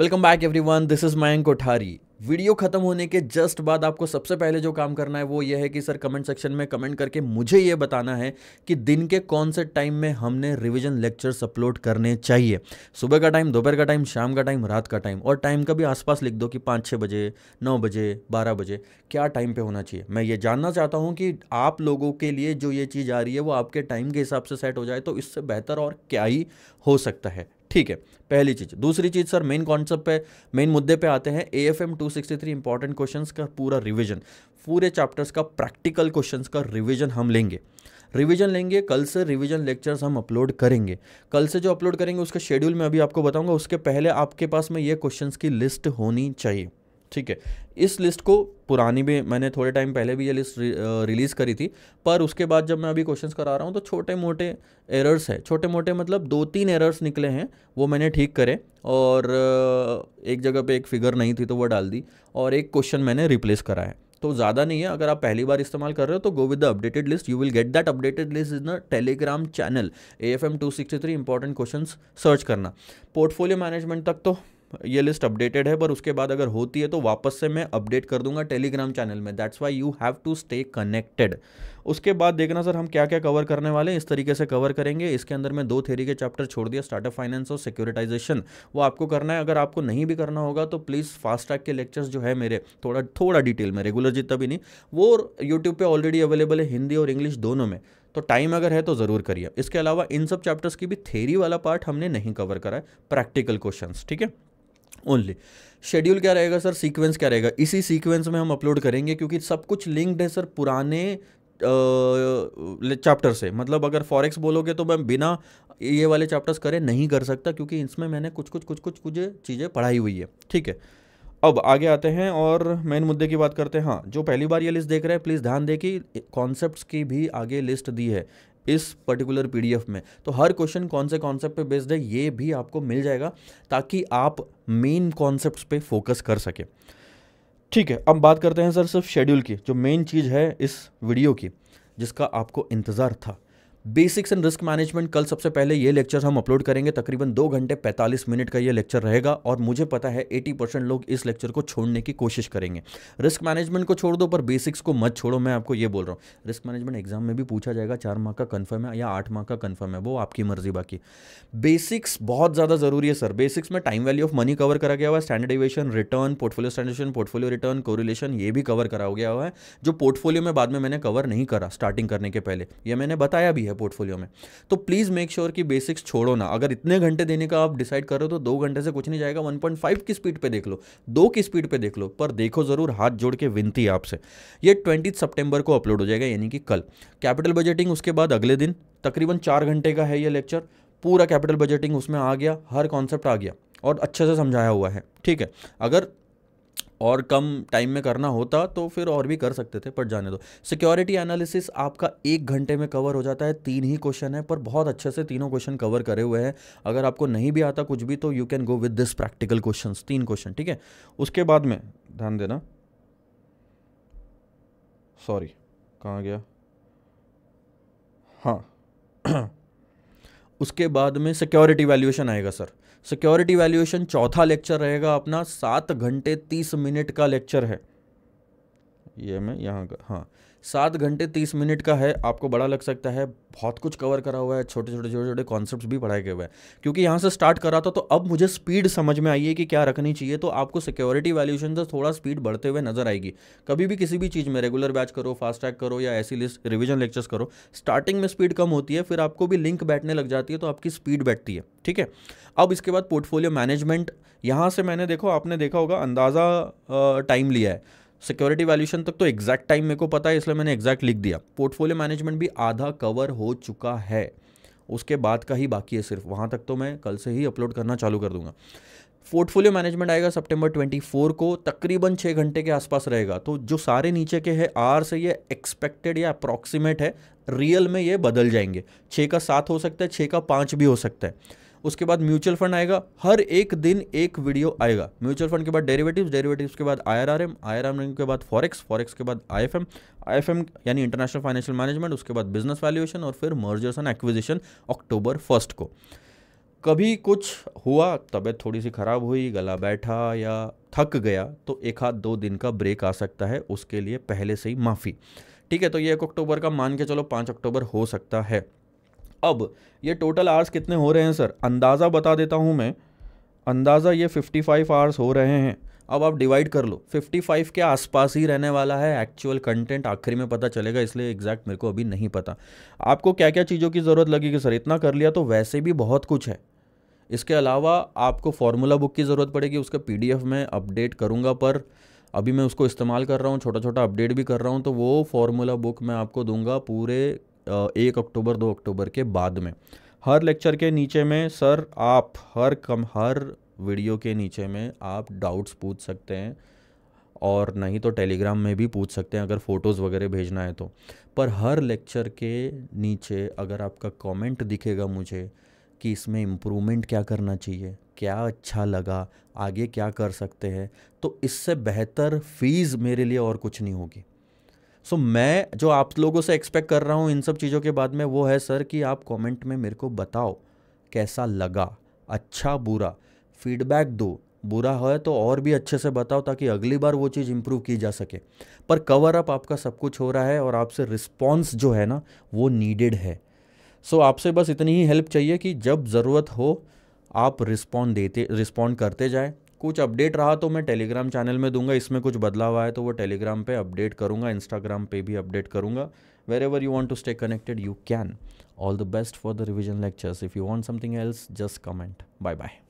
welcome back everyone this is Mayank Kothari video खत्म होने के जस्ट बाद आपको सबसे पहले जो काम करना है वो ये है कि सर कमेंट सेक्शन में कमेंट करके मुझे ये बताना है कि दिन के कौन से टाइम में हमने रिवीजन लेक्चर्स अपलोड करने चाहिए सुबह का टाइम दोपहर का टाइम शाम का टाइम रात का टाइम और टाइम का भी आसपास लिख दो कि पाँच छः बजे नौ बजे बारह बजे क्या टाइम पर होना चाहिए मैं ये जानना चाहता हूँ कि आप लोगों के लिए जो ये चीज़ आ रही है वो आपके टाइम के हिसाब से सेट हो जाए तो इससे बेहतर और क्या ही हो सकता है ठीक है पहली चीज़ दूसरी चीज़ सर मेन कॉन्सेप्ट पे मेन मुद्दे पे आते हैं A F M two sixty three important question का पूरा रिविजन पूरे चैप्टर्स का प्रैक्टिकल क्वेश्चन का रिविजन हम लेंगे रिवीजन लेंगे कल से रिवीजन लेक्चर्स हम अपलोड करेंगे कल से जो अपलोड करेंगे उसका शेड्यूल मैं अभी आपको बताऊंगा उसके पहले आपके पास में ये क्वेश्चंस की लिस्ट होनी चाहिए ठीक है इस लिस्ट को पुरानी भी मैंने थोड़े टाइम पहले भी ये लिस्ट रि, रिलीज़ करी थी पर उसके बाद जब मैं अभी क्वेश्चंस करा रहा हूँ तो छोटे मोटे एरर्स है छोटे मोटे मतलब दो तीन एरर्स निकले हैं वो मैंने ठीक करे और एक जगह पे एक फिगर नहीं थी तो वो डाल दी और एक क्वेश्चन मैंने रिप्लेस करा है तो ज़्यादा नहीं है अगर आप पहली बार इस्तेमाल कर रहे हो तो go with the updated list you will get that updated list is the Telegram channel A F M two sixty three important question search करना पोर्टफोलियो मैनेजमेंट तक तो ये लिस्ट अपडेटेड है पर उसके बाद अगर होती है तो वापस से मैं अपडेट कर दूंगा टेलीग्राम चैनल में that's why you have to stay connected उसके बाद देखना सर हम क्या क्या कवर करने वाले हैं इस तरीके से कवर करेंगे इसके अंदर मैं दो थेरी के चैप्टर छोड़ दिया स्टार्टअप फाइनेंस और सिक्योरिटाइजेशन वो आपको करना है अगर आपको नहीं भी करना होगा तो प्लीज़ फास्ट ट्रैक के लेक्चर्स जो है मेरे थोड़ा थोड़ा डिटेल में रेगुलर जितना भी नहीं वो यूट्यूब पर ऑलरेडी अवेलेबल है हिंदी और इंग्लिश दोनों में तो टाइम अगर है तो ज़रूर करिए इसके अलावा इन सब चैप्टर्स की भी थेरी वाला पार्ट हमने नहीं कवर करा है प्रैक्टिकल क्वेश्चंस ठीक है ओनली शेड्यूल क्या रहेगा सर सीक्वेंस क्या रहेगा इसी सीक्वेंस में हम अपलोड करेंगे क्योंकि सब कुछ लिंक्ड है सर पुराने चैप्टर से मतलब अगर फॉरेक्स बोलोगे तो मैं बिना ये वाले चैप्टर्स करे नहीं कर सकता क्योंकि इसमें मैंने कुछ कुछ कुछ कुछ कुछ चीज़ें पढ़ाई हुई है ठीक है अब आगे आते हैं और मेन मुद्दे की बात करते हैं हाँ जो पहली बार ये लिस्ट देख रहे हैं प्लीज़ ध्यान दें कि कॉन्सेप्ट की भी आगे लिस्ट दी है इस पर्टिकुलर पीडीएफ में तो हर क्वेश्चन कौन से कॉन्सेप्ट पे बेस्ड है ये भी आपको मिल जाएगा ताकि आप मेन कॉन्सेप्ट्स पे फोकस कर सकें ठीक है अब बात करते हैं सर सिर्फ शेड्यूल की जो मेन चीज़ है इस वीडियो की जिसका आपको इंतज़ार था बेसिक्स एंड रिस्क मैनेजमेंट कल सबसे पहले ये लेक्चर हम अपलोड करेंगे तकरीबन दो घंटे 45 मिनट का ये लेक्चर रहेगा और मुझे पता है 80 परसेंट लोग इस लेक्चर को छोड़ने की कोशिश करेंगे रिस्क मैनेजमेंट को छोड़ दो पर बेसिक्स को मत छोड़ो मैं आपको ये बोल रहा हूँ रिस्क मैनेजमेंट एग्जाम में भी पूछा जाएगा चार माह का कन्फर्म है या आठ माह का कन्फर्म है वो आपकी मर्जी बाकी बेसिक्स बहुत ज़्यादा ज़रूरी है सर बेसिक्स में time value of money cover करा गया हुआ है standardisation return portfolio standardisation portfolio return correlation ये भी कवर करा गया हुआ है जो पोर्टफोलियो में बाद में मैंने कवर नहीं करा स्टार्टिंग करने के पहले ये मैंने बताया भी है है पोर्टफोलियो में तो प्लीज़ मेक श्योर कि बेसिक्स छोड़ो ना अगर इतने घंटे देने का आप डिसाइड करो तो दो घंटे से कुछ नहीं जाएगा 1.5 की स्पीड पर देख लो दो की स्पीड पर देख लो पर देखो ज़रूर हाथ जोड़ के विनती है आपसे ये ट्वेंटी सितंबर को अपलोड हो जाएगा यानी कि कल कैपिटल बजटिंग उसके बाद अगले दिन तकरीबन चार घंटे का है ये लेक्चर पूरा कैपिटल बजटिंग उसमें आ गया हर कॉन्सेप्ट आ गया और अच्छे से समझाया हुआ है ठीक है अगर और कम टाइम में करना होता तो फिर और भी कर सकते थे पर जाने दो सिक्योरिटी एनालिसिस आपका एक घंटे में कवर हो जाता है तीन ही क्वेश्चन है पर बहुत अच्छे से तीनों क्वेश्चन कवर करे हुए हैं अगर आपको नहीं भी आता कुछ भी तो you can go with this practical question तीन क्वेश्चन ठीक है उसके बाद में ध्यान देना सॉरी कहाँ गया हाँ उसके बाद में सिक्योरिटी वैल्यूएशन आएगा सर सिक्योरिटी वैल्यूएशन चौथा लेक्चर रहेगा अपना सात घंटे तीस मिनट का लेक्चर है ये मैं यहाँ का हाँ सात घंटे तीस मिनट का है आपको बड़ा लग सकता है बहुत कुछ कवर करा हुआ है छोटे छोटे छोटे छोटे कॉन्सेप्ट भी पढ़ाए गए हुए हैं क्योंकि यहाँ से स्टार्ट करा था तो अब मुझे स्पीड समझ में आई है कि क्या रखनी चाहिए तो आपको सिक्योरिटी वैल्यूशन से थोड़ा स्पीड बढ़ते हुए नजर आएगी कभी भी किसी भी चीज़ में रेगुलर बैच करो फास्ट ट्रैक करो या ऐसी लिस्ट रिविजन लेक्चर्स करो स्टार्टिंग में स्पीड कम होती है फिर आपको भी लिंक बैठने लग जाती है तो आपकी स्पीड बैठती है ठीक है अब इसके बाद पोर्टफोलियो मैनेजमेंट यहाँ से मैंने देखो आपने देखा होगा अंदाज़ा टाइम लिया है सिक्योरिटी वैल्यूशन तक तो एग्जैक्ट टाइम मेरे को पता है इसलिए मैंने एग्जैक्ट लिख दिया पोर्टफोलियो मैनेजमेंट भी आधा कवर हो चुका है उसके बाद का ही बाकी है सिर्फ वहाँ तक तो मैं कल से ही अपलोड करना चालू कर दूंगा पोर्टफोलियो मैनेजमेंट आएगा सितंबर 24 को तकरीबन छः घंटे के आसपास रहेगा तो जो सारे नीचे के हैं आर से ये एक्सपेक्टेड या अप्रॉक्सीमेट है रियल में ये बदल जाएंगे छः का सात हो सकता है छः का पाँच भी हो सकता है उसके बाद म्यूचुअल फंड आएगा हर एक दिन एक वीडियो आएगा म्यूचुअल फंड के बाद डेरिवेटिव्स डेरिवेटिव्स के बाद I R R M I R M के बाद फॉरेक्स फॉरेक्स के बाद I F M I F M यानी इंटरनेशनल फाइनेंशियल मैनेजमेंट उसके बाद बिजनेस वैल्यूएशन और फिर mergers and acquisition October first को कभी कुछ हुआ तबीयत थोड़ी सी ख़राब हुई गला बैठा या थक गया तो एक हाथ दो दिन का ब्रेक आ सकता है उसके लिए पहले से ही माफ़ी ठीक है तो ये एक अक्टूबर का मान के चलो पाँच अक्टूबर हो सकता है अब ये टोटल आवर्स कितने हो रहे हैं सर अंदाज़ा बता देता हूँ मैं अंदाज़ा ये 55 आवर्स हो रहे हैं अब आप डिवाइड कर लो 55 के आसपास ही रहने वाला है एक्चुअल कंटेंट आखिरी में पता चलेगा इसलिए एग्जैक्ट मेरे को अभी नहीं पता आपको क्या क्या चीज़ों की ज़रूरत लगेगी सर इतना कर लिया तो वैसे भी बहुत कुछ है इसके अलावा आपको फार्मूला बुक की ज़रूरत पड़ेगी उसका पी मैं अपडेट करूँगा पर अभी मैं उसको इस्तेमाल कर रहा हूँ छोटा छोटा अपडेट भी कर रहा हूँ तो वो फार्मूला बुक मैं आपको दूंगा पूरे एक अक्टूबर दो अक्टूबर के बाद में हर लेक्चर के नीचे में सर आप हर कम हर वीडियो के नीचे में आप डाउट्स पूछ सकते हैं और नहीं तो टेलीग्राम में भी पूछ सकते हैं अगर फ़ोटोज़ वगैरह भेजना है तो पर हर लेक्चर के नीचे अगर आपका कमेंट दिखेगा मुझे कि इसमें इम्प्रूवमेंट क्या करना चाहिए क्या अच्छा लगा आगे क्या कर सकते हैं तो इससे बेहतर फीस मेरे लिए और कुछ नहीं होगी सो so, मैं जो आप लोगों से एक्सपेक्ट कर रहा हूँ इन सब चीज़ों के बाद में वो है सर कि आप कमेंट में मेरे को बताओ कैसा लगा अच्छा बुरा फीडबैक दो बुरा हो तो और भी अच्छे से बताओ ताकि अगली बार वो चीज़ इम्प्रूव की जा सके पर कवर अप आपका सब कुछ हो रहा है और आपसे रिस्पॉन्स जो है ना वो नीडेड है सो so, आपसे बस इतनी ही हेल्प चाहिए कि जब ज़रूरत हो आप रिस्पॉन्ड देते रिस्पॉन्ड करते जाएँ कुछ अपडेट रहा तो मैं टेलीग्राम चैनल में दूंगा इसमें कुछ बदलाव आए तो वो टेलीग्राम पे अपडेट करूंगा इंस्टाग्राम पे भी अपडेट करूंगा wherever you want to stay connected you can all the best for the revision lectures if you want something else just comment bye bye